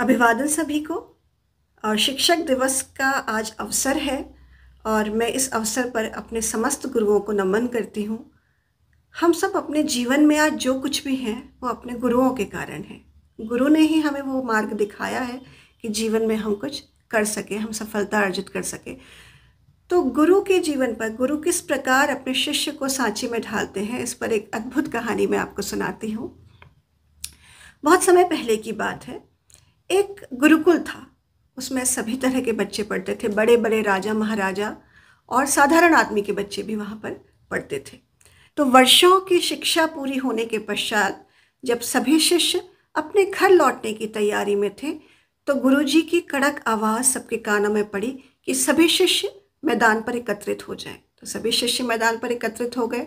अभिवादन सभी को और शिक्षक दिवस का आज अवसर है और मैं इस अवसर पर अपने समस्त गुरुओं को नमन करती हूँ हम सब अपने जीवन में आज जो कुछ भी हैं वो अपने गुरुओं के कारण है गुरु ने ही हमें वो मार्ग दिखाया है कि जीवन में हम कुछ कर सकें हम सफलता अर्जित कर सकें तो गुरु के जीवन पर गुरु किस प्रकार अपने शिष्य को सांची में ढालते हैं इस पर एक अद्भुत कहानी मैं आपको सुनाती हूँ बहुत समय पहले की बात है एक गुरुकुल था उसमें सभी तरह के बच्चे पढ़ते थे बड़े बड़े राजा महाराजा और साधारण आदमी के बच्चे भी वहाँ पर पढ़ते थे तो वर्षों की शिक्षा पूरी होने के पश्चात जब सभी शिष्य अपने घर लौटने की तैयारी में थे तो गुरुजी की कड़क आवाज़ सबके कानों में पड़ी कि सभी शिष्य मैदान पर एकत्रित हो जाएं तो सभी शिष्य मैदान पर एकत्रित हो गए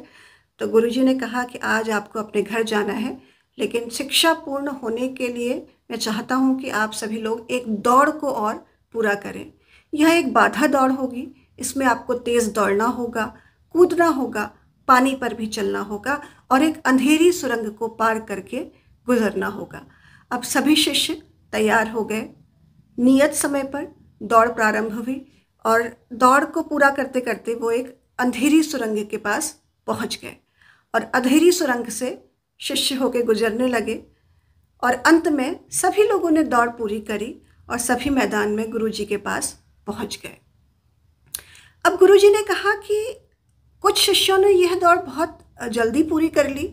तो गुरुजी ने कहा कि आज आपको अपने घर जाना है लेकिन शिक्षा पूर्ण होने के लिए मैं चाहता हूँ कि आप सभी लोग एक दौड़ को और पूरा करें यह एक बाधा दौड़ होगी इसमें आपको तेज़ दौड़ना होगा कूदना होगा पानी पर भी चलना होगा और एक अंधेरी सुरंग को पार करके गुजरना होगा अब सभी शिष्य तैयार हो गए नियत समय पर दौड़ प्रारंभ हुई और दौड़ को पूरा करते करते वो एक अंधेरी सुरंग के पास पहुंच गए और अंधेरी सुरंग से शिष्य होके गुजरने लगे और अंत में सभी लोगों ने दौड़ पूरी करी और सभी मैदान में गुरुजी के पास पहुंच गए अब गुरुजी ने कहा कि कुछ शिष्यों ने यह दौड़ बहुत जल्दी पूरी कर ली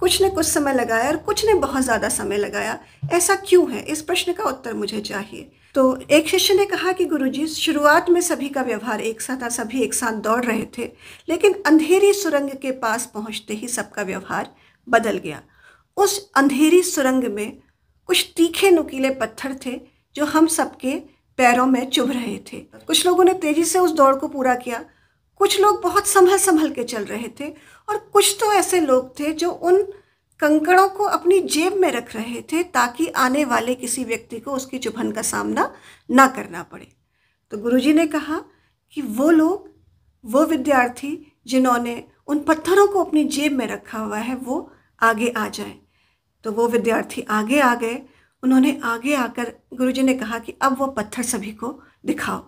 कुछ ने कुछ समय लगाया और कुछ ने बहुत ज़्यादा समय लगाया ऐसा क्यों है इस प्रश्न का उत्तर मुझे चाहिए तो एक शिष्य ने कहा कि गुरुजी शुरुआत में सभी का व्यवहार एक साथ था सभी एक साथ दौड़ रहे थे लेकिन अंधेरी सुरंग के पास पहुंचते ही सबका व्यवहार बदल गया उस अंधेरी सुरंग में कुछ तीखे नुकीले पत्थर थे जो हम सबके पैरों में चुभ रहे थे कुछ लोगों ने तेज़ी से उस दौड़ को पूरा किया कुछ लोग बहुत संभल संभल के चल रहे थे और कुछ तो ऐसे लोग थे जो उन कंकड़ों को अपनी जेब में रख रहे थे ताकि आने वाले किसी व्यक्ति को उसकी चुभन का सामना ना करना पड़े तो गुरुजी ने कहा कि वो लोग वो विद्यार्थी जिन्होंने उन पत्थरों को अपनी जेब में रखा हुआ है वो आगे आ जाएं तो वो विद्यार्थी आगे आ गए उन्होंने आगे आकर गुरुजी ने कहा कि अब वो पत्थर सभी को दिखाओ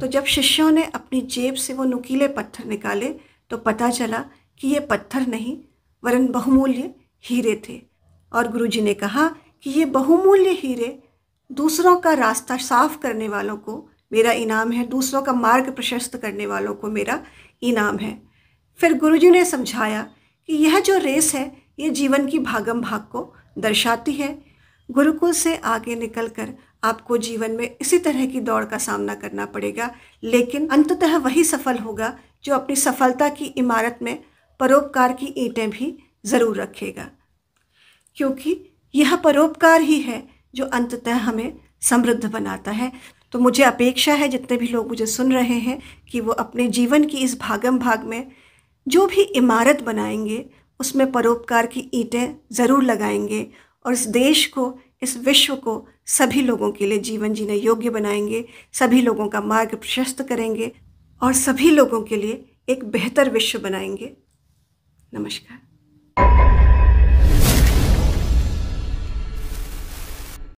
तो जब शिष्यों ने अपनी जेब से वो नुकीले पत्थर निकाले तो पता चला कि ये पत्थर नहीं वरन बहुमूल्य हीरे थे और गुरुजी ने कहा कि ये बहुमूल्य हीरे दूसरों का रास्ता साफ करने वालों को मेरा इनाम है दूसरों का मार्ग प्रशस्त करने वालों को मेरा इनाम है फिर गुरुजी ने समझाया कि यह जो रेस है ये जीवन की भागम भाग को दर्शाती है गुरुकुल से आगे निकलकर आपको जीवन में इसी तरह की दौड़ का सामना करना पड़ेगा लेकिन अंततः वही सफल होगा जो अपनी सफलता की इमारत में परोपकार की ईंटें भी ज़रूर रखेगा क्योंकि यह परोपकार ही है जो अंततः हमें समृद्ध बनाता है तो मुझे अपेक्षा है जितने भी लोग मुझे सुन रहे हैं कि वो अपने जीवन की इस भागम भाग में जो भी इमारत बनाएंगे उसमें परोपकार की ईंटें ज़रूर लगाएंगे और इस देश को इस विश्व को सभी लोगों के लिए जीवन जीने योग्य बनाएंगे सभी लोगों का मार्ग प्रशस्त करेंगे और सभी लोगों के लिए एक बेहतर विश्व बनाएंगे नमस्कार